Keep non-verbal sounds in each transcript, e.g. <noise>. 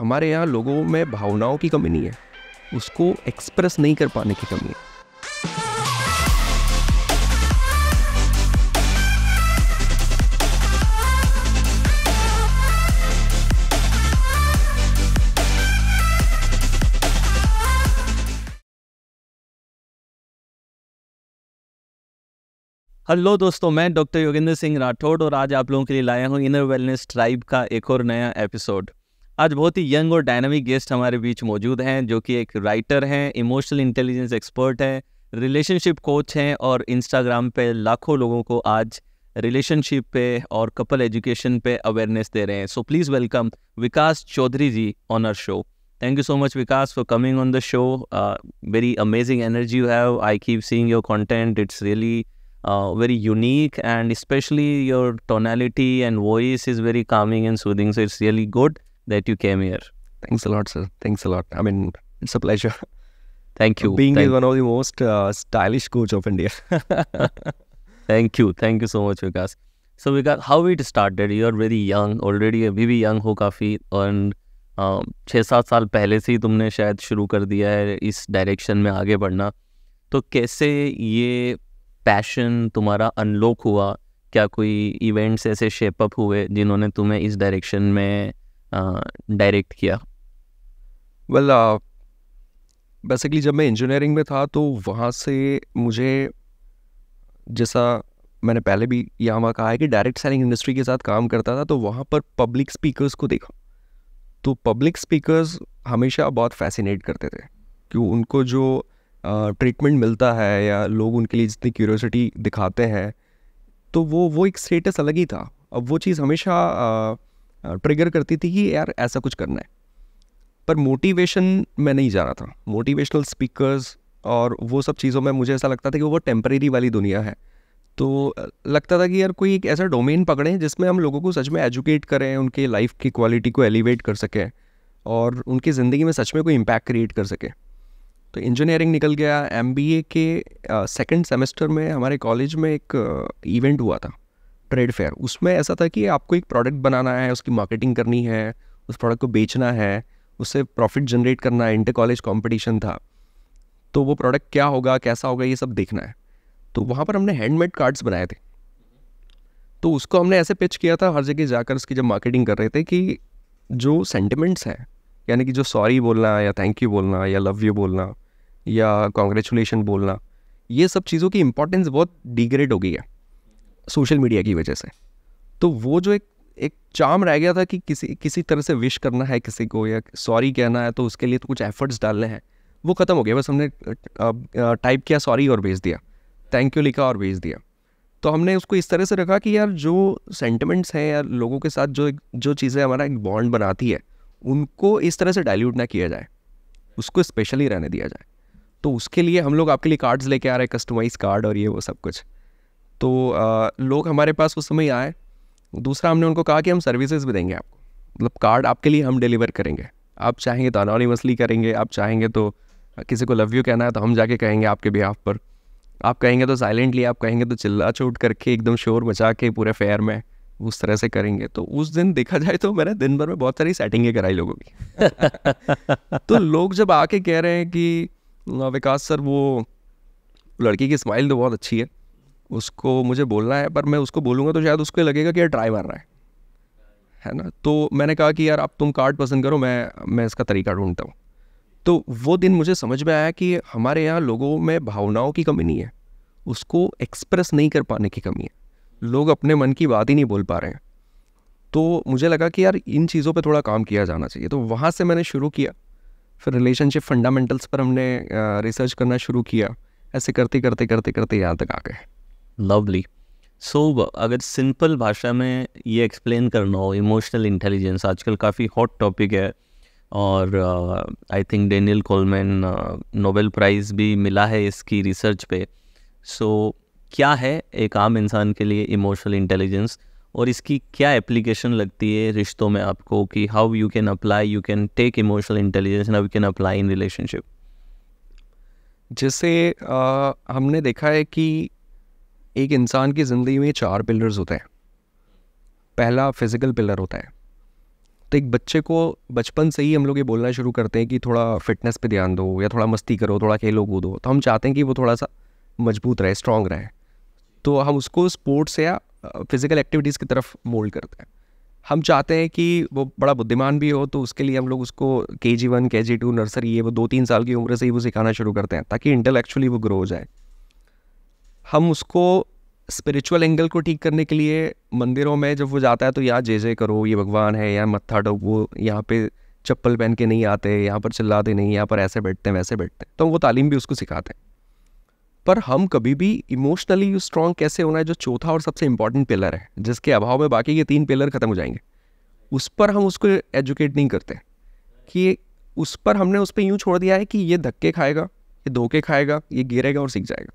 हमारे यहाँ लोगों में भावनाओं की कमी नहीं है उसको एक्सप्रेस नहीं कर पाने की कमी है हेलो दोस्तों मैं डॉक्टर योगेंद्र सिंह राठौड़ और आज आप लोगों के लिए लाया हूँ इनर वेलनेस ट्राइब का एक और नया एपिसोड आज बहुत ही यंग और डायनामिक गेस्ट हमारे बीच मौजूद हैं जो कि एक राइटर हैं इमोशनल इंटेलिजेंस एक्सपर्ट हैं रिलेशनशिप कोच हैं और इंस्टाग्राम पे लाखों लोगों को आज रिलेशनशिप पे और कपल एजुकेशन पे अवेयरनेस दे रहे हैं so please welcome Vikas Chaudhary ji on our show thank you so much Vikas for coming on the show very amazing energy you have I keep seeing your content it's really very unique and specially your tonality and voice is very calming and soothing so it's really good that you came here. Thanks a lot, sir. Thanks a lot. I mean, it's a pleasure. Thank you. Being Thank one of the most uh, stylish coach of India. Thank you. Thank you so much, Vikas. So, Vikas, how it started? You are very young already. अभी भी young हो काफ़ी and छः सात साल पहले से ही तुमने शायद शुरू कर दिया है इस डायरेक्शन में आगे बढ़ना तो कैसे ये पैशन तुम्हारा अनलॉक हुआ क्या कोई इवेंट्स ऐसे शेपअप हुए जिन्होंने तुम्हें इस डायरेक्शन में डायरेक्ट किया वेल बेसिकली uh, जब मैं इंजीनियरिंग में था तो वहाँ से मुझे जैसा मैंने पहले भी यहाँ वहाँ कहा है कि डायरेक्ट सेलिंग इंडस्ट्री के साथ काम करता था तो वहाँ पर पब्लिक स्पीकर्स को देखा तो पब्लिक स्पीकर्स हमेशा बहुत फैसिनेट करते थे कि उनको जो ट्रीटमेंट मिलता है या लोग उनके लिए जितनी क्यूरियोसिटी दिखाते हैं तो वो वो एक स्टेटस अलग ही था अब वो चीज़ हमेशा ट्रिगर करती थी कि यार ऐसा कुछ करना है पर मोटिवेशन में नहीं जा रहा था मोटिवेशनल स्पीकर्स और वो सब चीज़ों में मुझे ऐसा लगता था कि वो टेम्परेरी वाली दुनिया है तो लगता था कि यार कोई एक ऐसा डोमेन पकड़ें जिसमें हम लोगों को सच में एजुकेट करें उनके लाइफ की क्वालिटी को एलिवेट कर सकें और उनकी ज़िंदगी में सच में कोई इम्पैक्ट क्रिएट कर सके तो इंजीनियरिंग निकल गया एम के सेकेंड सेमेस्टर में हमारे कॉलेज में एक इवेंट हुआ था ट्रेड फेयर उसमें ऐसा था कि आपको एक प्रोडक्ट बनाना है उसकी मार्केटिंग करनी है उस प्रोडक्ट को बेचना है उससे प्रॉफिट जनरेट करना है इंटर कॉलेज कॉम्पिटिशन था तो वो प्रोडक्ट क्या होगा कैसा होगा ये सब देखना है तो वहाँ पर हमने हैंडमेड कार्ड्स बनाए थे तो उसको हमने ऐसे पिच किया था हर जगह जाकर उसकी जब मार्केटिंग कर रहे थे कि जो सेंटिमेंट्स हैं यानी कि जो सॉरी बोलना या थैंक यू बोलना या लव यू बोलना या कॉन्ग्रेचुलेशन बोलना ये सब चीज़ों की इम्पोर्टेंस बहुत डिग्रेड हो गई है सोशल मीडिया की वजह से तो वो जो एक एक चाम रह गया था कि किसी किसी तरह से विश करना है किसी को या सॉरी कहना है तो उसके लिए तो कुछ एफर्ट्स डालने हैं वो ख़त्म हो गया बस हमने टाइप किया सॉरी और भेज दिया थैंक यू लिखा और भेज दिया तो हमने उसको इस तरह से रखा कि यार जो सेंटिमेंट्स हैं यार लोगों के साथ जो जो चीज़ें हमारा एक बॉन्ड बनाती है उनको इस तरह से डाइल्यूट ना किया जाए उसको स्पेशली रहने दिया जाए तो उसके लिए हम लोग आपके लिए कार्ड्स लेके आ रहे हैं कस्टमाइज कार्ड और ये वो सब कुछ तो आ, लोग हमारे पास उस समय आए दूसरा हमने उनको कहा कि हम सर्विसेज भी देंगे आपको मतलब कार्ड आपके लिए हम डिलीवर करेंगे आप चाहेंगे तो अनोनीमसली करेंगे आप चाहेंगे तो किसी को लव यू कहना है तो हम जाके कहेंगे आपके बिहाफ पर आप कहेंगे तो साइलेंटली आप कहेंगे तो चिल्ला चोट करके एकदम शोर मचा के पूरे फेयर में उस तरह से करेंगे तो उस दिन देखा जाए तो मैंने दिन भर में बहुत सारी सेटिंगें कराई लोगों की <laughs> तो लोग जब आके कह रहे हैं कि हाँ, विकास सर वो लड़की की स्माइल तो बहुत अच्छी है उसको मुझे बोलना है पर मैं उसको बोलूँगा तो शायद उसको लगेगा कि यार ट्राई मार रहा है है ना तो मैंने कहा कि यार अब तुम कार्ड पसंद करो मैं मैं इसका तरीका ढूंढता हूँ तो वो दिन मुझे समझ में आया कि हमारे यहाँ लोगों में भावनाओं की कमी नहीं है उसको एक्सप्रेस नहीं कर पाने की कमी है लोग अपने मन की बात ही नहीं बोल पा रहे हैं तो मुझे लगा कि यार इन चीज़ों पर थोड़ा काम किया जाना चाहिए तो वहाँ से मैंने शुरू किया फिर रिलेशनशिप फंडामेंटल्स पर हमने रिसर्च करना शुरू किया ऐसे करते करते करते करते यहाँ तक आ गए लवली सो अगर सिंपल भाषा में ये एक्सप्लेन करना हो इमोशनल इंटेलिजेंस आजकल काफ़ी हॉट टॉपिक है और I think Daniel Goleman Nobel prize भी मिला है इसकी रिसर्च पे सो so, क्या है एक आम इंसान के लिए इमोशनल इंटेलिजेंस और इसकी क्या एप्लीकेशन लगती है रिश्तों में आपको कि how you can apply you can take emotional intelligence how you can apply in relationship जैसे uh, हमने देखा है कि एक इंसान की ज़िंदगी में चार पिलर्स होते हैं पहला फिज़िकल पिलर होता है तो एक बच्चे को बचपन से ही हम लोग ये बोलना शुरू करते हैं कि थोड़ा फिटनेस पे ध्यान दो या थोड़ा मस्ती करो थोड़ा खेलो कूदो तो हम चाहते हैं कि वो थोड़ा सा मजबूत रहे स्ट्रांग रहे तो हम उसको स्पोर्ट्स या फिज़िकल एक्टिविटीज़ की तरफ मोल्ड करते हैं हम चाहते हैं कि वो बड़ा बुद्धिमान भी हो तो उसके लिए हम लोग उसको के जी वन के जी टू नर्सरी ये वो दो तीन साल की उम्र से ही वो सिखाना शुरू करते हैं ताकि इंटेलेक्चुअली वो ग्रो हो जाए हम उसको स्पिरिचुअल एंगल को ठीक करने के लिए मंदिरों में जब वो जाता है तो या जय जय करो ये भगवान है या मत्था वो यहाँ पे चप्पल पहन के नहीं आते यहाँ पर चिल्लाते नहीं यहाँ पर ऐसे बैठते हैं वैसे बैठते हैं तो हम वो तालीम भी उसको सिखाते हैं पर हम कभी भी इमोशनली स्ट्रांग कैसे होना है जो चौथा और सबसे इम्पॉर्टेंट पिलर है जिसके अभाव में बाकी ये तीन पिलर ख़त्म हो जाएंगे उस पर हम उसको एजुकेट नहीं करते कि उस पर हमने उस पर यूँ छोड़ दिया है कि ये धक्के खाएगा ये धोखे खाएगा ये गिरेगा और सीख जाएगा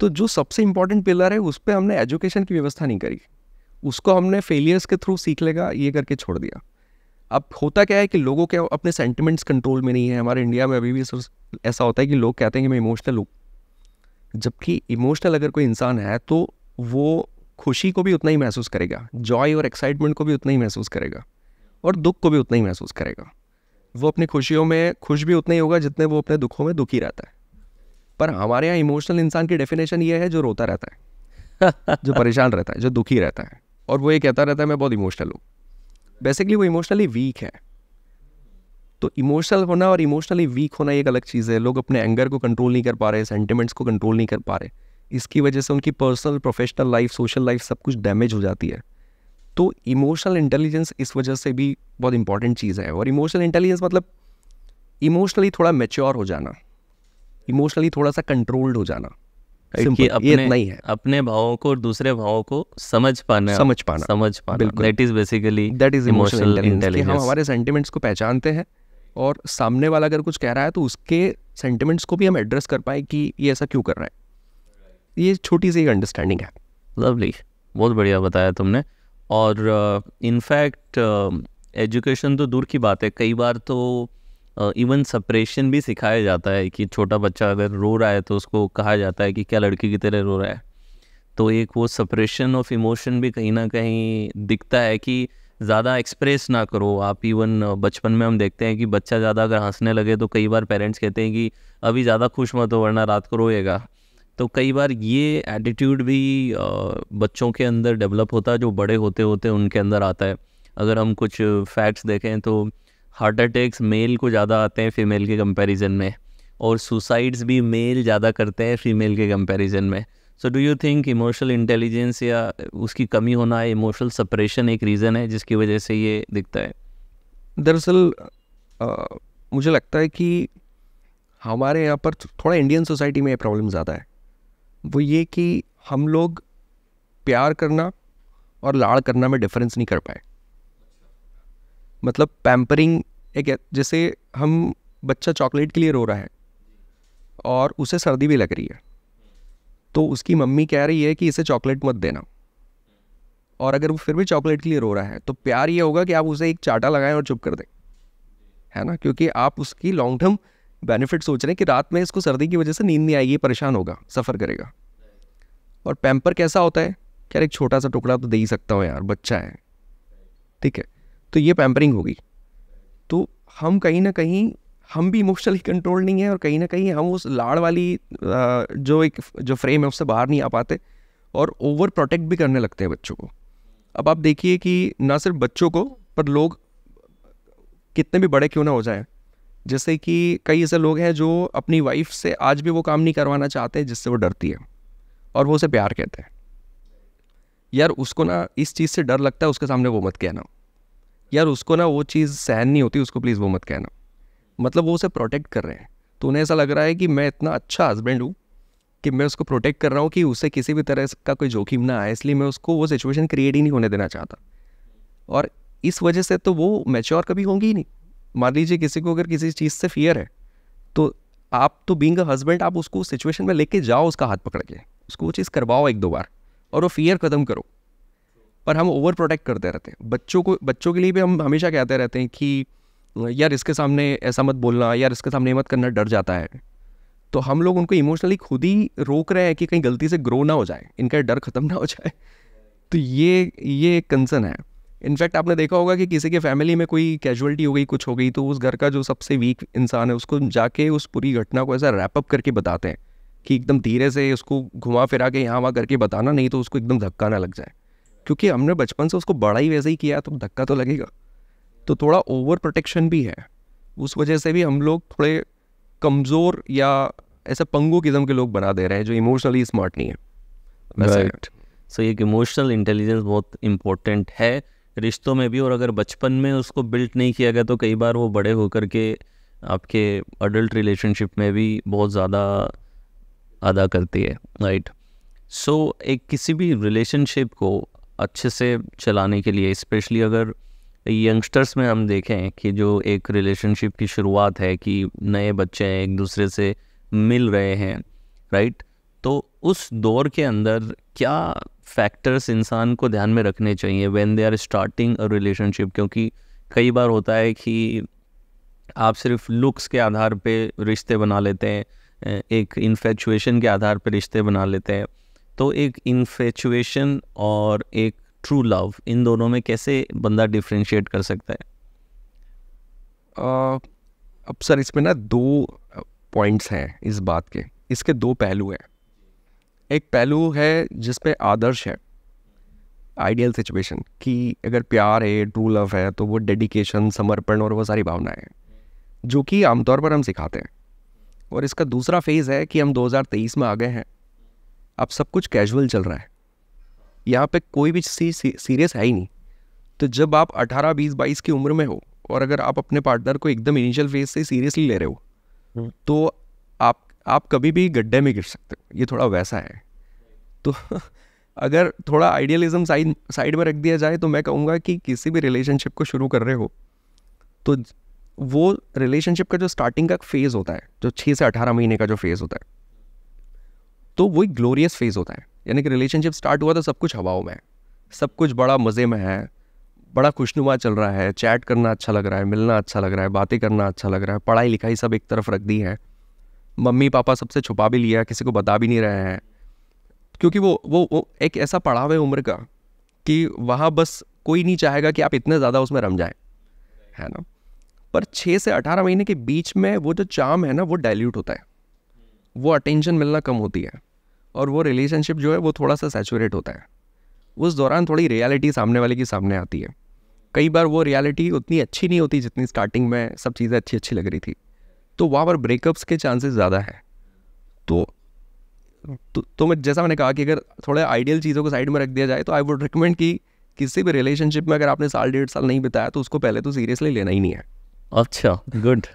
तो जो सबसे इंपॉर्टेंट पिलर है उस पर हमने एजुकेशन की व्यवस्था नहीं करी उसको हमने फेलियर्स के थ्रू सीख लेगा ये करके छोड़ दिया अब होता क्या है कि लोगों के अपने सेंटिमेंट्स कंट्रोल में नहीं है हमारे इंडिया में अभी भी ऐसा होता है कि लोग कहते हैं कि मैं इमोशनल हूँ जबकि इमोशनल अगर कोई इंसान है तो वो खुशी को भी उतना ही महसूस करेगा जॉय और एक्साइटमेंट को भी उतना ही महसूस करेगा और दुख को भी उतना ही महसूस करेगा वो अपनी खुशियों में खुश भी उतना ही होगा जितने वो अपने दुखों में दुखी रहता है पर हमारे यहाँ इमोशनल इंसान की डेफिनेशन ये है जो रोता रहता है जो परेशान रहता है जो दुखी रहता है और वो ये कहता रहता है मैं बहुत इमोशनल हूँ बेसिकली वो इमोशनली वीक है तो इमोशनल होना और इमोशनली वीक होना एक अलग चीज़ है लोग अपने एंगर को कंट्रोल नहीं कर पा रहे सेंटिमेंट्स को कंट्रोल नहीं कर पा रहे इसकी वजह से उनकी personal professional life social life सब कुछ डैमेज हो जाती है तो इमोशनल इंटेलिजेंस इस वजह से भी बहुत इंपॉर्टेंट चीज़ है और इमोशनल इंटेलिजेंस मतलब इमोशनली थोड़ा मेच्योर हो जाना इमोशनली थोड़ा सा कंट्रोल्ड हो जाना कि अपने ये नहीं है अपने भावों को और दूसरे भावों को समझ पाना समझ पाना समझ पाना that is basically that is emotional intelligence हम हमारे सेंटिमेंट्स को पहचानते हैं और सामने वाला अगर कुछ कह रहा है तो उसके सेंटिमेंट्स को भी हम एड्रेस कर पाए कि ये ऐसा क्यों कर रहा है ये छोटी सी अंडरस्टैंडिंग है लवली बहुत बढ़िया बताया तुमने और इनफैक्ट uh, एजुकेशन uh, तो दूर की बात है कई बार तो इवन सप्रेशन भी सिखाया जाता है कि छोटा बच्चा अगर रो रहा है तो उसको कहा जाता है कि क्या लड़की की तरह रो रहा है तो एक वो सप्रेशन ऑफ इमोशन भी कहीं ना कहीं दिखता है कि ज़्यादा एक्सप्रेस ना करो आप इवन बचपन में हम देखते हैं कि बच्चा ज़्यादा अगर हंसने लगे तो कई बार पेरेंट्स कहते हैं कि अभी ज़्यादा खुश मत हो वरना रात को रोएगा तो कई बार ये एटीट्यूड भी बच्चों के अंदर डेवलप होता है जो बड़े होते होते उनके अंदर आता है अगर हम कुछ फैक्ट्स देखें तो हार्ट अटैक्स मेल को ज़्यादा आते हैं फीमेल के कंपैरिजन में और सुसाइड्स भी मेल ज़्यादा करते हैं फीमेल के कंपैरिजन में so do you think emotional intelligence या उसकी कमी होना है इमोशनल सप्रेशन एक रीज़न है जिसकी वजह से ये दिखता है दरअसल मुझे लगता है कि हमारे यहाँ पर थोड़ा इंडियन सोसाइटी में ये प्रॉब्लम ज़्यादा है वो ये कि हम लोग प्यार करना और लाड़ करना में डिफरेंस नहीं कर पाए मतलब पैम्परिंग एक जैसे हम बच्चा चॉकलेट के लिए रो रहा है और उसे सर्दी भी लग रही है तो उसकी मम्मी कह रही है कि इसे चॉकलेट मत देना और अगर वो फिर भी चॉकलेट के लिए रो रहा है तो प्यार ये होगा कि आप उसे एक चाटा लगाएं और चुप कर दें है ना क्योंकि आप उसकी लॉन्ग टर्म बेनिफिट सोच रहे हैं कि रात में इसको सर्दी की वजह से नींद नहीं आएगी परेशान होगा सफ़र करेगा और पैम्पर कैसा होता है यार एक छोटा सा टुकड़ा तो दे ही सकता हूँ यार बच्चा है ठीक है तो ये पैम्परिंग होगी तो हम कहीं ना कहीं हम भी इमोशनली कंट्रोल नहीं है और कहीं ना कहीं हम उस लाड़ वाली जो एक जो फ्रेम है उससे बाहर नहीं आ पाते और ओवर प्रोटेक्ट भी करने लगते हैं बच्चों को अब आप देखिए कि ना सिर्फ बच्चों को पर लोग कितने भी बड़े क्यों ना हो जाएं जैसे कि कई ऐसे लोग हैं जो अपनी वाइफ से आज भी वो काम नहीं करवाना चाहते जिससे वो डरती है और वो उसे प्यार कहते हैं यार उसको ना इस चीज़ से डर लगता है उसके सामने वो मत कहना यार उसको ना वो चीज़ सहन नहीं होती उसको प्लीज़ वो मत कहना मतलब वो उसे प्रोटेक्ट कर रहे हैं तो उन्हें ऐसा लग रहा है कि मैं इतना अच्छा हस्बैंड हूँ कि मैं उसको प्रोटेक्ट कर रहा हूँ कि उससे किसी भी तरह का कोई जोखिम ना आए इसलिए मैं उसको वो सिचुएशन क्रिएट ही नहीं होने देना चाहता और इस वजह से तो वो मेच्योर कभी होंगी ही नहीं मान लीजिए किसी को अगर किसी चीज़ से फियर है तो आप तो बींग अ हस्बैंड आप उसको सिचुएशन में लेके जाओ उसका हाथ पकड़ के उसको वो चीज़ करवाओ एक दो बार और वो फियर ख़त्म करो पर हम ओवर प्रोटेक्ट करते रहते हैं बच्चों को बच्चों के लिए भी हम हमेशा कहते रहते हैं कि यार इसके सामने ऐसा मत बोलना यार इसके सामने मत करना डर जाता है तो हम लोग उनको इमोशनली खुद ही रोक रहे हैं कि कहीं गलती से ग्रो ना हो जाए इनका डर ख़त्म ना हो जाए <laughs> तो ये ये एक कंसर्न है इनफैक्ट आपने देखा होगा कि किसी के फैमिली में कोई कैजुअलिटी हो गई कुछ हो गई तो उस घर का जो सबसे वीक इंसान है उसको जाके उस पूरी घटना को ऐसा रैपअप करके बताते हैं कि एकदम धीरे से उसको घुमा फिरा के यहाँ वहाँ करके बताना नहीं तो उसको एकदम धक्का ना लग जाए क्योंकि हमने बचपन से उसको बड़ा ही वैसे ही किया तो धक्का तो लगेगा तो थोड़ा ओवर प्रोटेक्शन भी है उस वजह से भी हम लोग थोड़े कमज़ोर या ऐसे पंगू किस्म के लोग बना दे रहे हैं जो इमोशनली स्मार्ट नहीं है राइट सो एक इमोशनल इंटेलिजेंस बहुत इम्पोर्टेंट है रिश्तों में भी और अगर बचपन में उसको बिल्ट नहीं किया गया तो कई बार वो बड़े होकर के आपके अडल्ट रिलेशनशिप में भी बहुत ज़्यादा अदा करती है राइट right? सो so, एक किसी भी रिलेशनशिप को अच्छे से चलाने के लिए स्पेशली अगर यंगस्टर्स में हम देखें कि जो एक रिलेशनशिप की शुरुआत है कि नए बच्चे हैं एक दूसरे से मिल रहे हैं राइट तो उस दौर के अंदर क्या फैक्टर्स इंसान को ध्यान में रखने चाहिए when they are starting a relationship क्योंकि कई बार होता है कि आप सिर्फ लुक्स के आधार पे रिश्ते बना लेते हैं एक इन्फेचुएशन के आधार पर रिश्ते बना लेते हैं तो एक इन्फेचुएशन और एक ट्रू लव इन दोनों में कैसे बंदा डिफ्रेंशिएट कर सकता है uh, अब सर इसमें ना दो पॉइंट्स हैं इस बात के इसके दो पहलू हैं एक पहलू है जिसपे आदर्श है आइडियल सिचुएशन कि अगर प्यार है ट्रू लव है तो वो डेडिकेशन समर्पण और वो सारी भावनाएं हैं जो कि आमतौर पर हम सिखाते हैं और इसका दूसरा फेज़ है कि हम 2023 में आ गए हैं अब सब कुछ कैजुअल चल रहा है यहाँ पे कोई भी चीज़ सीरियस है ही नहीं तो जब आप 18, 20, 22 की उम्र में हो और अगर आप अपने पार्टनर को एकदम इनिशियल फेज से सीरियसली ले रहे हो हम्म। तो आप आप कभी भी गड्ढे में गिर सकते हो ये थोड़ा वैसा है तो <laughs> अगर थोड़ा आइडियलिज्म साइड साइड में रख दिया जाए तो मैं कहूँगा कि किसी भी रिलेशनशिप को शुरू कर रहे हो तो वो रिलेशनशिप का जो स्टार्टिंग का फेज़ होता है जो छः से अठारह महीने का जो फेज़ होता है तो वो एक ग्लोरियस फेज होता है यानी कि रिलेशनशिप स्टार्ट हुआ तो सब कुछ हवाओं में है सब कुछ बड़ा मज़े में है बड़ा खुशनुमा चल रहा है चैट करना अच्छा लग रहा है मिलना अच्छा लग रहा है बातें करना अच्छा लग रहा है पढ़ाई लिखाई सब एक तरफ रख दी है मम्मी पापा सबसे छुपा भी लिया किसी को बता भी नहीं रहे हैं क्योंकि वो वो, वो एक ऐसा पड़ाव है उम्र का कि वहाँ बस कोई नहीं चाहेगा कि आप इतने ज़्यादा उसमें रम जाएँ है ना पर छः से अठारह महीने के बीच में वो जो चाम है ना वो डायल्यूट होता है वो अटेंशन मिलना कम होती है और वो रिलेशनशिप जो है वो थोड़ा सा सेचुरेट होता है उस दौरान थोड़ी रियलिटी सामने वाले की सामने आती है कई बार वो रियलिटी उतनी अच्छी नहीं होती जितनी स्टार्टिंग में सब चीज़ें अच्छी अच्छी लग रही थी तो वहाँ पर ब्रेकअप्स के चांसेस ज़्यादा है तो तो, तो मैं जैसा मैंने कहा कि अगर थोड़े आइडियल चीज़ों को साइड में रख दिया जाए तो आई वुड रिकमेंड कि किसी भी रिलेशनशिप में अगर आपने साल डेढ़ साल नहीं बिताया तो उसको पहले तो सीरियसली लेना ही नहीं है अच्छा गुड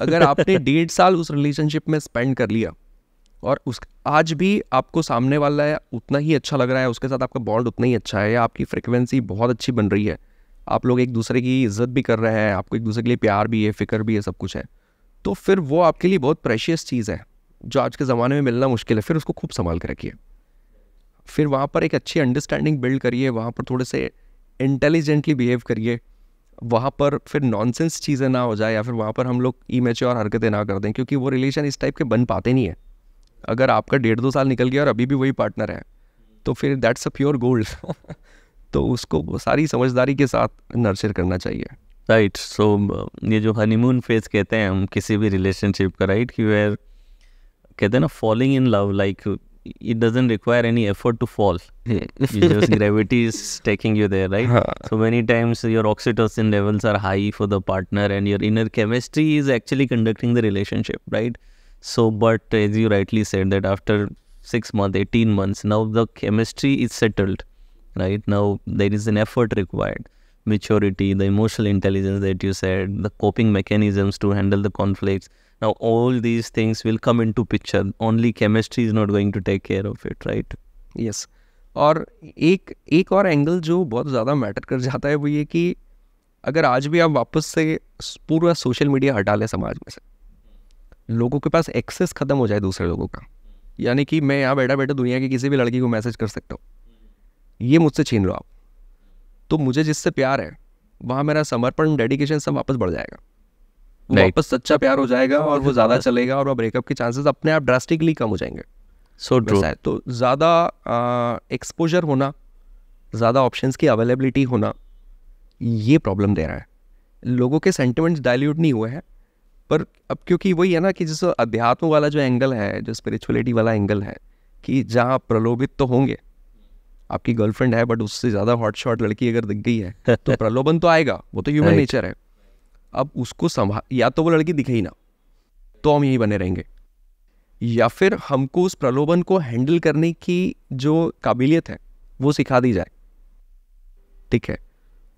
अगर आपने डेढ़ साल उस रिलेशनशिप में स्पेंड कर लिया और उस आज भी आपको सामने वाला है उतना ही अच्छा लग रहा है उसके साथ आपका बॉन्ड उतना ही अच्छा है या आपकी फ्रिक्वेंसी बहुत अच्छी बन रही है आप लोग एक दूसरे की इज्जत भी कर रहे हैं आपको एक दूसरे के लिए प्यार भी है फ़िक्र भी है सब कुछ है तो फिर वो आपके लिए बहुत प्रेशियस चीज़ है जो आज के ज़माने में मिलना मुश्किल है फिर उसको खूब संभाल के रखिए फिर वहाँ पर एक अच्छी अंडरस्टैंडिंग बिल्ड करिए वहाँ पर थोड़े से इंटेलिजेंटली बिहेव करिए वहाँ पर फिर नॉनसेंस चीज़ें ना हो जाए या फिर वहाँ पर हम लोग ई मेच्योर हरकतें ना कर दें क्योंकि वो रिलेशन इस टाइप के बन पाते नहीं है अगर आपका डेढ़ दो साल निकल गया और अभी भी वही पार्टनर है तो फिर दैट्स अ प्योर गोल्ड तो उसको सारी समझदारी के साथ नर्चर करना चाहिए right right, so so, uh, ये जो हनीमून फेज कहते हैं हम किसी भी रिलेशनशिप का राइट कि वेयर कहते हैं ना falling in love like it doesn't require any effort to fall gravity is taking you there right so many times your oxytocin levels are high for the partner and your inner chemistry is actually conducting the relationship right So, but as you rightly said that after 6 months, 18 months, now the chemistry is settled, right? Now there is an effort required, maturity, the emotional intelligence that you said, the coping mechanisms to handle the conflicts. Now all these things will come into picture. Only chemistry is not going to take care of it, right? Yes. और एक एक और angle जो बहुत ज़्यादा matter कर जाता है वो ये कि अगर आज भी आप वापस से पूरा सोशल मीडिया हटा लें समाज में से लोगों के पास एक्सेस ख़त्म हो जाए दूसरे लोगों का यानी कि मैं यहाँ बैठा बैठा दुनिया की किसी भी लड़की को मैसेज कर सकता हूँ ये मुझसे छीन लो आप तो मुझे जिससे प्यार है वहाँ मेरा समर्पण डेडिकेशन सब वापस बढ़ जाएगा वापस सच्चा प्यार हो जाएगा और वो ज़्यादा <laughs> चलेगा और वह ब्रेकअप के चांसेस अपने आप ड्रास्टिकली कम हो जाएंगे सो so है तो ज़्यादा एक्सपोजर होना ज़्यादा ऑप्शंस की अवेलेबिलिटी होना ये प्रॉब्लम दे रहा है लोगों के सेंटिमेंट्स डाइल्यूट नहीं हुए हैं पर अब क्योंकि वही है ना कि जिस अध्यात्म वाला जो एंगल है जो स्पिरिचुअलिटी वाला एंगल है कि जहाँ प्रलोभित तो होंगे आपकी गर्लफ्रेंड है बट उससे ज़्यादा हॉट शॉट लड़की अगर दिख गई है <laughs> तो प्रलोभन तो आएगा वो तो ह्यूमन नेचर है अब उसको संभा या तो वो लड़की दिखे ही ना तो हम यही बने रहेंगे या फिर हमको उस प्रलोभन को हैंडल करने की जो काबिलियत है वो सिखा दी जाए ठीक है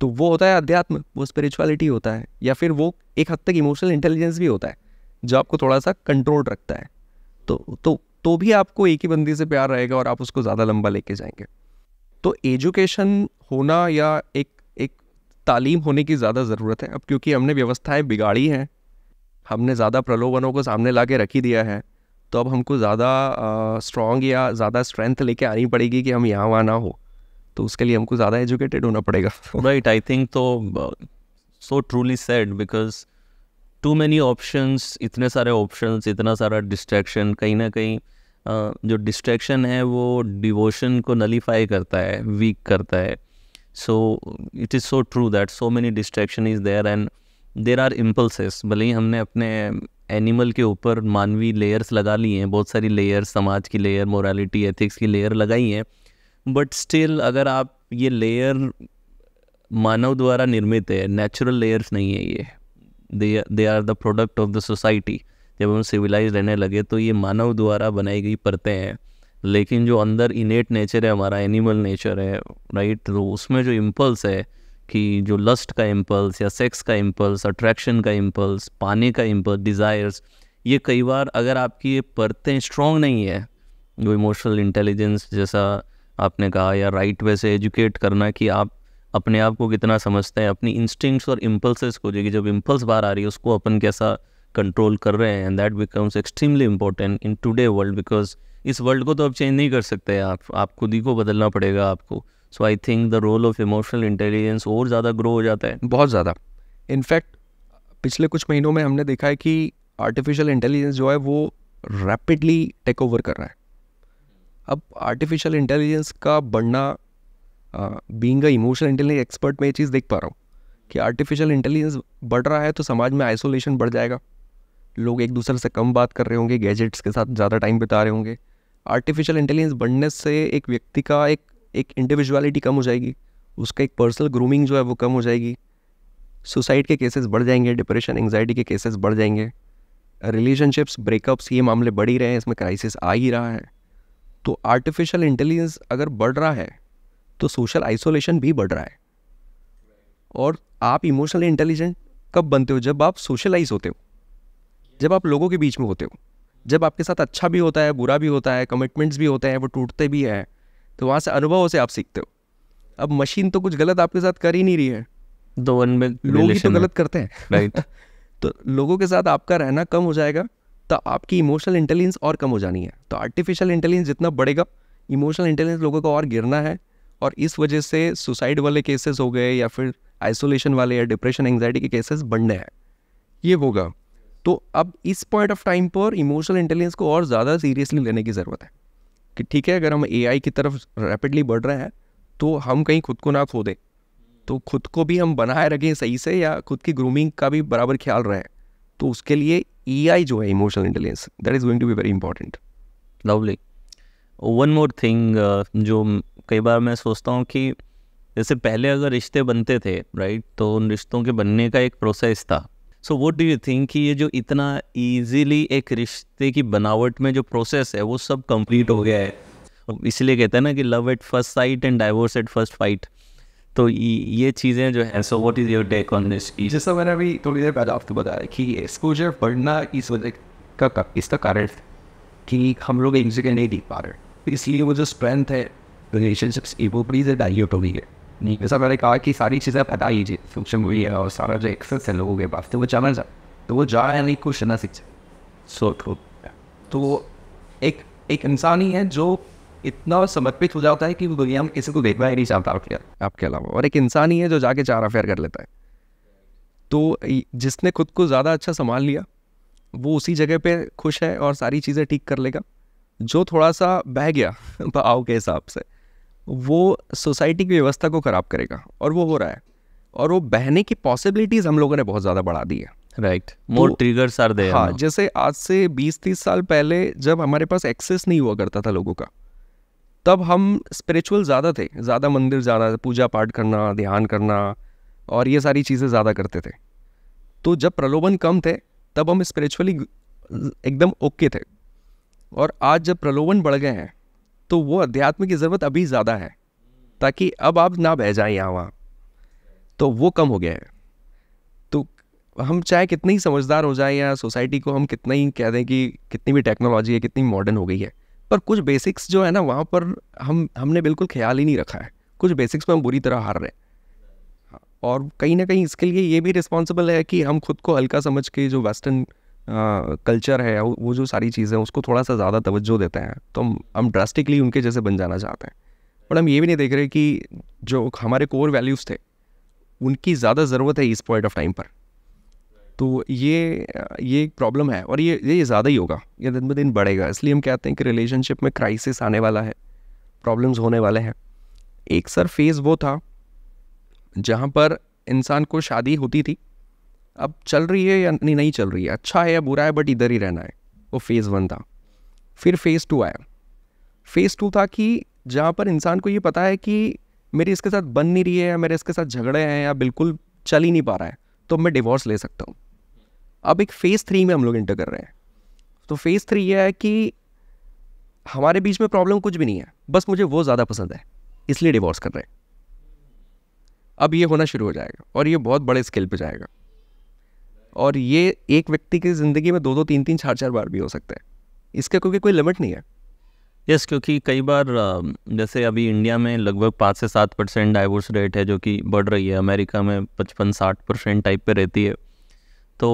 तो वो होता है अध्यात्म वो स्पिरिचुअलिटी होता है या फिर वो एक हद तक इमोशनल इंटेलिजेंस भी होता है जो आपको थोड़ा सा कंट्रोल रखता है तो तो तो भी आपको एक ही बंदी से प्यार रहेगा और आप उसको ज़्यादा लंबा लेके जाएंगे तो एजुकेशन होना या एक एक तालीम होने की ज़्यादा ज़रूरत है अब क्योंकि हमने व्यवस्थाएं बिगाड़ी हैं हमने ज़्यादा प्रलोभनों को सामने ला के रखी दिया है तो अब हमको ज़्यादा स्ट्रॉन्ग या ज़्यादा स्ट्रेंथ लेके आनी पड़ेगी कि हम यहाँ वहाँ ना हो तो उसके लिए हमको ज़्यादा एजुकेटेड होना पड़ेगा राइट आई थिंक तो so truly said because too many options इतने सारे ऑप्शंस इतना सारा डिस्ट्रैक्शन कहीं ना कहीं uh, जो डिस्ट्रैक्शन है वो डिवोशन को नलीफाई करता है वीक करता है so it is so true that so many distraction is there and there are impulses भले ही हमने अपने एनिमल के ऊपर मानवीय लेयर्स लगा लिए हैं बहुत सारी लेयर्स समाज की लेयर मोरालिटी एथिक्स की लेयर लगाई हैं बट स्टिल अगर आप ये लेयर मानव द्वारा निर्मित है नेचुरल लेयर्स नहीं है ये they are the product of the society जब हम सिविलाइज रहने लगे तो ये मानव द्वारा बनाई गई परतें हैं लेकिन जो अंदर इनेट नेचर है हमारा एनिमल नेचर है राइट तो उसमें जो इम्पल्स है कि जो लस्ट का इम्पल्स या सेक्स का इम्पल्स अट्रैक्शन का इम्पल्स पाने का इम्पल्स डिज़ायर्स ये कई बार अगर आपकी ये परतें स्ट्रॉन्ग नहीं है जो इमोशनल इंटेलिजेंस जैसा आपने कहा या राइट वे से एजुकेट करना कि आप अपने आप को कितना समझते हैं अपनी इंस्टिंक्ट्स और इम्पल्सेस को जो कि जब इम्पल्स बाहर आ रही है उसको अपन कैसा कंट्रोल कर रहे हैं and that becomes extremely important in today world because इस वर्ल्ड को तो आप चेंज नहीं कर सकते आप आप खुद ही को बदलना पड़ेगा आपको so I think the role of emotional intelligence और ज़्यादा ग्रो हो जाता है बहुत ज़्यादा इनफैक्ट पिछले कुछ महीनों में हमने देखा है कि आर्टिफिशियल इंटेलिजेंस जो है वो रैपिडली टेक ओवर कर रहा है अब आर्टिफिशियल इंटेलिजेंस का बढ़ना बींग इमोशनल इंटेलिजेंस एक्सपर्ट में ये चीज़ देख पा रहा हूँ कि आर्टिफिशियल इंटेलिजेंस बढ़ रहा है तो समाज में आइसोलेशन बढ़ जाएगा लोग एक दूसरे से कम बात कर रहे होंगे गैजेट्स के साथ ज़्यादा टाइम बिता रहे होंगे आर्टिफिशियल इंटेलिजेंस बढ़ने से एक व्यक्ति का एक एक इंडिविजुअलिटी कम हो जाएगी उसका एक पर्सनल ग्रूमिंग जो है वो कम हो जाएगी सुसाइड के केसेस बढ़ जाएंगे डिप्रेशन एंगजाइटी के केसेस बढ़ जाएंगे रिलेशनशिप्स ब्रेकअप्स ये मामले बढ़ ही रहे हैं इसमें क्राइसिस आ ही रहा है तो आर्टिफिशियल इंटेलिजेंस अगर बढ़ रहा है तो सोशल आइसोलेशन भी बढ़ रहा है और आप इमोशनली इंटेलिजेंट कब बनते हो जब आप सोशलाइज होते हो जब आप लोगों के बीच में होते हो जब आपके साथ अच्छा भी होता है बुरा भी होता है कमिटमेंट्स भी होते हैं वो टूटते भी हैं तो वहाँ से अनुभवों से आप सीखते हो अब मशीन तो कुछ गलत आपके साथ कर ही नहीं रही है दो लोग ही तो गलत करते हैं <laughs> तो लोगों के साथ आपका रहना कम हो जाएगा तो आपकी इमोशनल इंटेलिजेंस और कम हो जानी है तो आर्टिफिशियल इंटेलिजेंस जितना बढ़ेगा इमोशनल इंटेलिजेंस लोगों को और गिरना है और इस वजह से सुसाइड वाले केसेस हो गए या फिर आइसोलेशन वाले या डिप्रेशन एंगजाइटी के केसेस बढ़ने हैं ये होगा तो अब इस पॉइंट ऑफ टाइम पर इमोशनल इंटेलिजेंस को और ज़्यादा सीरियसली लेने की ज़रूरत है कि ठीक है अगर हम ए की तरफ रैपिडली बढ़ रहे हैं तो हम कहीं खुद को ना खो दें तो खुद को भी हम बनाए रखें सही से या खुद की ग्रूमिंग का भी बराबर ख्याल रहे तो उसके लिए ई e जो है emotional intelligence that is going to be very important lovely one more thing जो कई बार मैं सोचता हूँ कि जैसे पहले अगर रिश्ते बनते थे राइट right, तो उन रिश्तों के बनने का एक प्रोसेस था so what do you think कि ये जो इतना ईजीली एक रिश्ते की बनावट में जो प्रोसेस है वो सब कंप्लीट हो गया है इसलिए कहते हैं ना कि love at first sight and divorce at first fight तो ये चीज़ें जो है so what is your take on this जैसा मैंने अभी थोड़ी देर पहले आपको बताया कि एक्सपोजर बढ़ना इस वजह का, इसका कारण कि हम लोग एक जगह नहीं देख पा रहे तो इसलिए वो जो स्ट्रेंथ है रिलेशनशिप्स की वो बड़ी डाइयो हो गई है नहीं जैसा मैंने कहा कि सारी चीज़ें पता ही जी सोशल मीडिया और सारा जो एक्सेस है लोगों के पास तो वो चैनल जाए तो वो जा नहीं कुछ ना सीख सो तो, तो एक एक इंसान ही है जो इतना समर्पित हो जाता है कि वो दुनिया में किसी को देखना ही नहीं चाहता आपके आपके अलावा और एक इंसान ही है जो जाके चार अफेयर कर लेता है तो जिसने खुद को ज़्यादा अच्छा संभाल लिया वो उसी जगह पे खुश है और सारी चीज़ें ठीक कर लेगा जो थोड़ा सा बह गया भाव <laughs> के हिसाब से वो सोसाइटी की व्यवस्था को ख़राब करेगा और वो हो रहा है और वो बहने की पॉसिबिलिटीज़ हम लोगों ने बहुत ज़्यादा बढ़ा दी है राइट तो मोर ट्रिगर्स आर देयर हाँ जैसे आज से 20-30 साल पहले जब हमारे पास एक्सेस नहीं हुआ करता था लोगों का तब हम स्पिरिचुअल ज़्यादा थे ज़्यादा मंदिर जाना पूजा पाठ करना ध्यान करना और ये सारी चीज़ें ज़्यादा करते थे तो जब प्रलोभन कम थे तब हम स्पिरिचुअली एकदम ओके थे और आज जब प्रलोभन बढ़ गए हैं तो वो अध्यात्म की ज़रूरत अभी ज़्यादा है ताकि अब आप ना बह जाएं यहाँ वहाँ तो वो कम हो गया है तो हम चाहे कितने ही समझदार हो जाए या सोसाइटी को हम कितना ही कह दें कि कितनी भी टेक्नोलॉजी है कितनी मॉडर्न हो गई है पर कुछ बेसिक्स जो है ना वहाँ पर हम हमने बिल्कुल ख्याल ही नहीं रखा है कुछ बेसिक्स पर हम बुरी तरह हार रहे हैं हाँ, और कहीं ना कहीं इसके लिए ये भी रिस्पॉन्सिबल है कि हम खुद को हल्का समझ के जो वेस्टर्न कल्चर है वो जो सारी चीज़ें उसको थोड़ा सा ज़्यादा तवज्जो देते हैं तो हम हम ड्रास्टिकली उनके जैसे बन जाना चाहते हैं बट हम ये भी नहीं देख रहे कि जो हमारे कोर वैल्यूज़ थे उनकी ज़्यादा ज़रूरत है इस पॉइंट ऑफ टाइम पर तो ये ये एक प्रॉब्लम है और ये ये ज़्यादा ही होगा ये दिन ब दिन बढ़ेगा इसलिए हम कहते हैं कि रिलेशनशिप में क्राइसिस आने वाला है प्रॉब्लम्स होने वाले हैं एक सर फेज़ वो था जहाँ पर इंसान को शादी होती थी अब चल रही है या नहीं नहीं चल रही है अच्छा है या बुरा है बट इधर ही रहना है वो फेज़ वन था फिर फेज़ टू आया फेज़ टू था कि जहाँ पर इंसान को ये पता है कि मेरी इसके साथ बन नहीं रही है या मेरे इसके साथ झगड़े हैं या बिल्कुल चल ही नहीं पा रहा है तो मैं डिवोर्स ले सकता हूँ अब एक फेज़ थ्री में हम लोग इंटर कर रहे हैं तो फेज़ थ्री ये है कि हमारे बीच में प्रॉब्लम कुछ भी नहीं है बस मुझे वो ज़्यादा पसंद है इसलिए डिवोर्स कर रहे हैं अब ये होना शुरू हो जाएगा और ये बहुत बड़े स्केल पे जाएगा और ये एक व्यक्ति की ज़िंदगी में दो दो तीन तीन चार चार बार भी हो सकता है इसका क्योंकि कोई लिमिट नहीं है यस yes, क्योंकि कई बार जैसे अभी इंडिया में लगभग पाँच से सात परसेंट डाइवोर्स रेट है जो कि बढ़ रही है अमेरिका में पचपन साठ परसेंट टाइप पर रहती है तो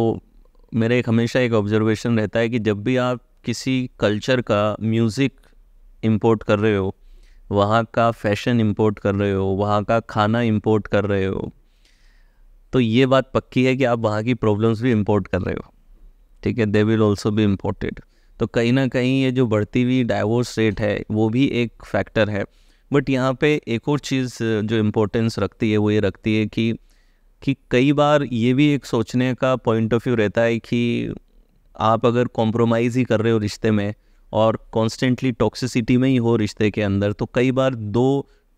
मेरा एक हमेशा एक ऑब्जर्वेशन रहता है कि जब भी आप किसी कल्चर का म्यूज़िक इंपोर्ट कर रहे हो वहाँ का फैशन इम्पोर्ट कर रहे हो वहाँ का खाना इम्पोर्ट कर रहे हो तो ये बात पक्की है कि आप वहाँ की प्रॉब्लम्स भी इम्पोर्ट कर रहे हो ठीक है दे विल ऑल्सो भी इम्पोर्टेड तो कहीं ना कहीं ये जो बढ़ती हुई डाइवोर्स रेट है वो भी एक फैक्टर है बट यहाँ पे एक और चीज़ जो इम्पोर्टेंस रखती है वो ये रखती है कि कि कई बार ये भी एक सोचने का पॉइंट ऑफ व्यू रहता है कि आप अगर कॉम्प्रोमाइज़ ही कर रहे हो रिश्ते में और कॉन्स्टेंटली टॉक्सिसिटी में ही हो रिश्ते के अंदर तो कई बार दो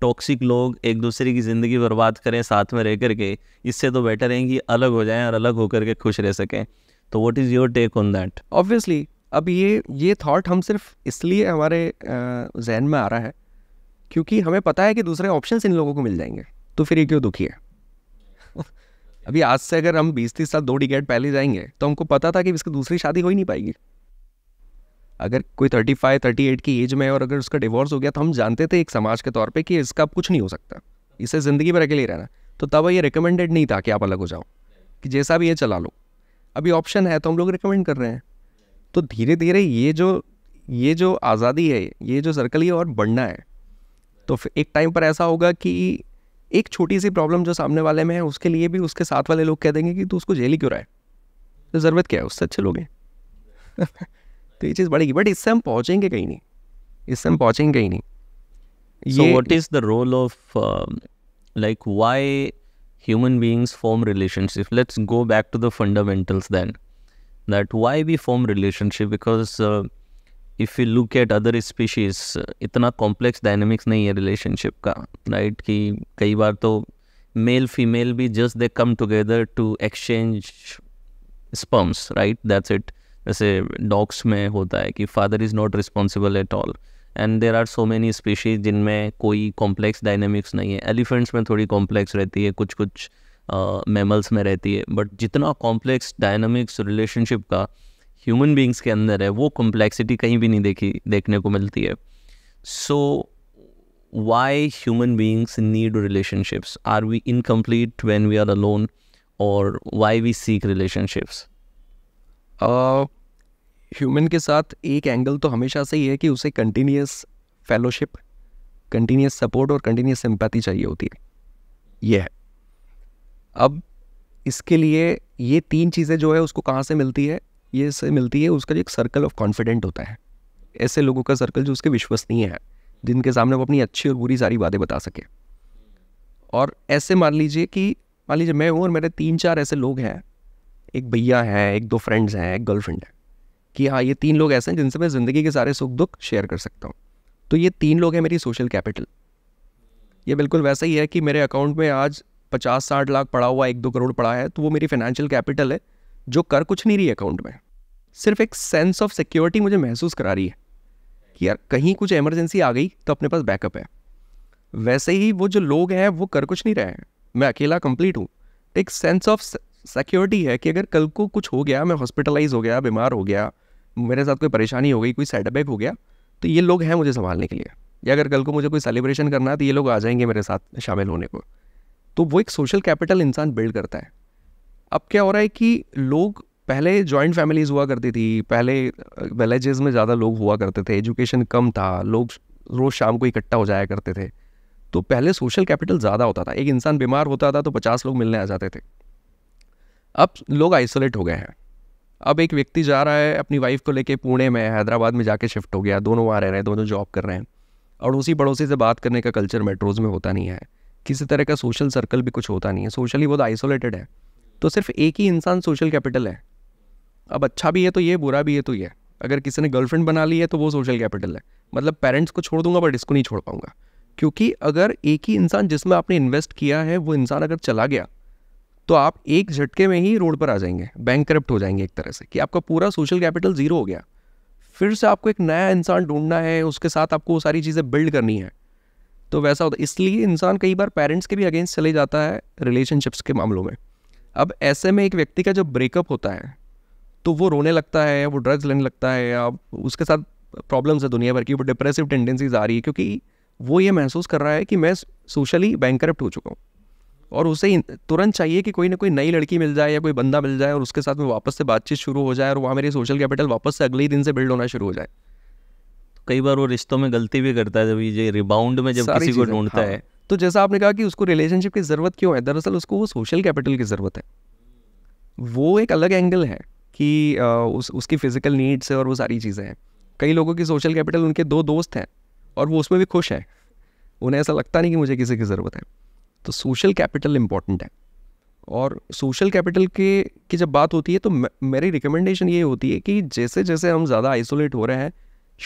टॉक्सिक लोग एक दूसरे की ज़िंदगी बर्बाद करें साथ में रह कर के इससे तो बेटर हैं कि अलग हो जाएं और अलग होकर के खुश रह सकें तो what is your take on that obviously अब ये ये थॉट हम सिर्फ इसलिए हमारे जहन में आ रहा है क्योंकि हमें पता है कि दूसरे ऑप्शंस इन लोगों को मिल जाएंगे तो फिर ये क्यों दुखी है अभी आज से अगर हम बीस तीस साल दो डिकेट पहले जाएंगे तो हमको पता था कि इसकी दूसरी शादी हो ही नहीं पाएगी अगर कोई थर्टी फाइव थर्टी एट की एज में और अगर उसका डिवोर्स हो गया तो हम जानते थे एक समाज के तौर पे कि इसका अब कुछ नहीं हो सकता इसे ज़िंदगी भर अकेले रहना तो तब ये रिकमेंडेड नहीं था कि आप अलग हो जाओ कि जैसा भी ये चला लो अभी ऑप्शन है तो हम लोग रिकमेंड कर रहे हैं तो धीरे धीरे ये जो ये जो आज़ादी है ये जो सर्कल है और बढ़ना है तो एक टाइम पर ऐसा होगा कि एक छोटी सी प्रॉब्लम जो सामने वाले में है उसके लिए भी उसके साथ वाले लोग कह देंगे कि तू उसको जेल ही क्यों रहा है तो ज़रूरत क्या है उससे अच्छे लोग हैं <laughs> तो ये चीज़ बढ़ेगी बट इससे हम पहुँचेंगे कहीं नहीं इससे हम पहुँचेंगे कहीं नहीं ये what is the role of like why human beings form relationship let's go back to the fundamentals than that why we form relationship because if you look at other species इतना कॉम्प्लेक्स डायनेमिक्स नहीं है relationship का right कि कई बार तो male female भी just they come together to exchange sperms right that's it जैसे डॉग्स में होता है कि father is not responsible at all and there are so many species जिनमें कोई कॉम्प्लेक्स डायनेमिक्स नहीं है एलिफेंट्स में थोड़ी कॉम्प्लेक्स रहती है कुछ कुछ मेमल्स uh, में रहती है बट जितना कॉम्प्लेक्स डायनेमिक्स रिलेशनशिप का ह्यूमन बींग्स के अंदर है वो कॉम्प्लेक्सिटी कहीं भी नहीं देखी देखने को मिलती है so why human beings need relationships are we incomplete when we are alone और why we seek relationships human के साथ एक एंगल तो हमेशा से ही है कि उसे कंटिन्यूस फेलोशिप कंटिन्यूस सपोर्ट और कंटिन्यूस सिंपैथी चाहिए होती है ये है अब इसके लिए ये तीन चीज़ें जो है उसको कहाँ से मिलती है ये से मिलती है उसका एक सर्कल ऑफ कॉन्फिडेंट होता है ऐसे लोगों का सर्कल जो उसके विश्वसनीय है जिनके सामने वो अपनी अच्छी और बुरी सारी बातें बता सके और ऐसे मान लीजिए कि मान लीजिए मैं हूँ और मेरे तीन चार ऐसे लोग हैं एक भैया है एक दो फ्रेंड्स हैं एक गर्लफ्रेंड है कि हाँ ये तीन लोग ऐसे हैं जिनसे मैं ज़िंदगी के सारे सुख दुख शेयर कर सकता हूँ तो ये तीन लोग हैं मेरी सोशल कैपिटल ये बिल्कुल वैसा ही है कि मेरे अकाउंट में आज पचास साठ लाख पड़ा हुआ एक दो करोड़ पड़ा है तो वो मेरी फाइनेंशियल कैपिटल है जो कर कुछ नहीं रही अकाउंट में सिर्फ एक सेंस ऑफ सिक्योरिटी मुझे महसूस करा रही है कि यार कहीं कुछ इमरजेंसी आ गई तो अपने पास बैकअप है वैसे ही वो जो लोग हैं वो कर कुछ नहीं रहे हैं मैं अकेला कंप्लीट हूँ एक सेंस ऑफ सिक्योरिटी है कि अगर कल को कुछ हो गया मैं हॉस्पिटलाइज हो गया बीमार हो गया मेरे साथ कोई परेशानी हो गई कोई सेटबैक हो गया तो ये लोग हैं मुझे संभालने के लिए या अगर कल को मुझे कोई सेलिब्रेशन करना है तो ये लोग आ जाएंगे मेरे साथ शामिल होने को तो वो एक सोशल कैपिटल इंसान बिल्ड करता है अब क्या हो रहा है कि लोग पहले जॉइंट फैमिलीज हुआ करती थी पहले विलेजेस में ज़्यादा लोग हुआ करते थे एजुकेशन कम था लोग रोज़ शाम को इकट्ठा हो जाया करते थे तो पहले सोशल कैपिटल ज़्यादा होता था एक इंसान बीमार होता था तो पचास लोग मिलने आ जाते थे अब लोग आइसोलेट हो गए हैं अब एक व्यक्ति जा रहा है अपनी वाइफ को लेके पुणे में हैदराबाद में जाके शिफ्ट हो गया दोनों वहाँ रह रहे हैं दोनों जॉब कर रहे हैं और उसी पड़ोसी से बात करने का कल्चर मेट्रोज़ में होता नहीं है किसी तरह का सोशल सर्कल भी कुछ होता नहीं है सोशली बहुत आइसोलेटेड है तो सिर्फ एक ही इंसान सोशल कैपिटल है अब अच्छा भी है तो ये बुरा भी है तो ये अगर किसी ने गर्लफ्रेंड बना ली है तो वो सोशल कैपिटल है मतलब पेरेंट्स को छोड़ दूंगा बट इसको नहीं छोड़ पाऊंगा क्योंकि अगर एक ही इंसान जिसमें आपने इन्वेस्ट किया है वो इंसान अगर चला गया तो आप एक झटके में ही रोड पर आ जाएंगे बैंक करप्ट हो जाएंगे एक तरह से कि आपका पूरा सोशल कैपिटल ज़ीरो हो गया फिर से आपको एक नया इंसान ढूंढना है उसके साथ आपको वो सारी चीज़ें बिल्ड करनी है तो वैसा होता है इसलिए इंसान कई बार पेरेंट्स के भी अगेंस्ट चले जाता है रिलेशनशिप्स के मामलों में अब ऐसे में एक व्यक्ति का जब ब्रेकअप होता है तो वो रोने लगता है वो ड्रग्स लेने लगता है या उसके साथ प्रॉब्लम्स है दुनिया भर की वो डिप्रेसिव टेंडेंसीज आ रही है क्योंकि वो ये महसूस कर रहा है कि मैं सोशली बैंकरप्ट हो चुका हूँ और उसे तुरंत चाहिए कि कोई ना कोई नई लड़की मिल जाए या कोई बंदा मिल जाए और उसके साथ में वापस से बातचीत शुरू हो जाए और वहाँ मेरी सोशल कैपिटल वापस से अगले ही दिन से बिल्ड होना शुरू हो जाए कई बार वो रिश्तों में गलती भी करता है जब ये रिबाउंड में जब किसी को ढूंढता हाँ। है तो जैसा आपने कहा कि उसको रिलेशनशिप की ज़रूरत क्यों है दरअसल उसको वो सोशल कैपिटल की ज़रूरत है वो एक अलग एंगल है कि उस उसकी फ़िज़िकल नीड्स है और वो सारी चीज़ें हैं कई लोगों की सोशल कैपिटल उनके दो दोस्त हैं और वो उसमें भी खुश हैं उन्हें ऐसा लगता नहीं कि मुझे किसी की ज़रूरत है तो सोशल कैपिटल इम्पॉर्टेंट है और सोशल कैपिटल के की जब बात होती है तो मेरी रिकमेंडेशन ये होती है कि जैसे जैसे हम ज़्यादा आइसोलेट हो रहे हैं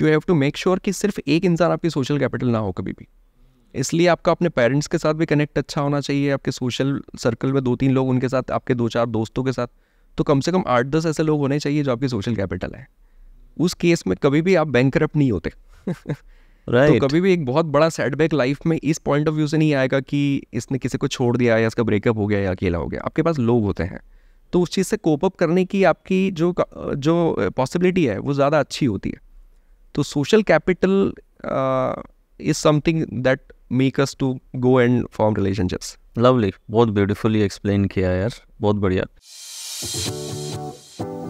you have to make sure कि सिर्फ एक इंसान आपकी सोशल कैपिटल ना हो कभी भी इसलिए आपका अपने पेरेंट्स के साथ भी कनेक्ट अच्छा होना चाहिए आपके सोशल सर्कल में दो तीन लोग उनके साथ आपके दो चार दोस्तों के साथ तो कम से कम आठ दस ऐसे लोग होने चाहिए जो आपकी सोशल कैपिटल है उस केस में कभी भी आप बैंक नहीं होते <laughs> तो right. तो कभी भी एक बहुत बड़ा सेटबैक लाइफ में इस पॉइंट ऑफ व्यू से नहीं आएगा कि इसने किसी को छोड़ दिया या इसका ब्रेकअप हो गया या अकेला हो गया आपके पास लोग होते हैं तो उस चीज़ से कोप अप करने की आपकी जो जो पॉसिबिलिटी है वो ज़्यादा अच्छी होती है तो social capital is something that make us to go and form relationships lovely both beautifully explained किया Both, बहुत बढ़िया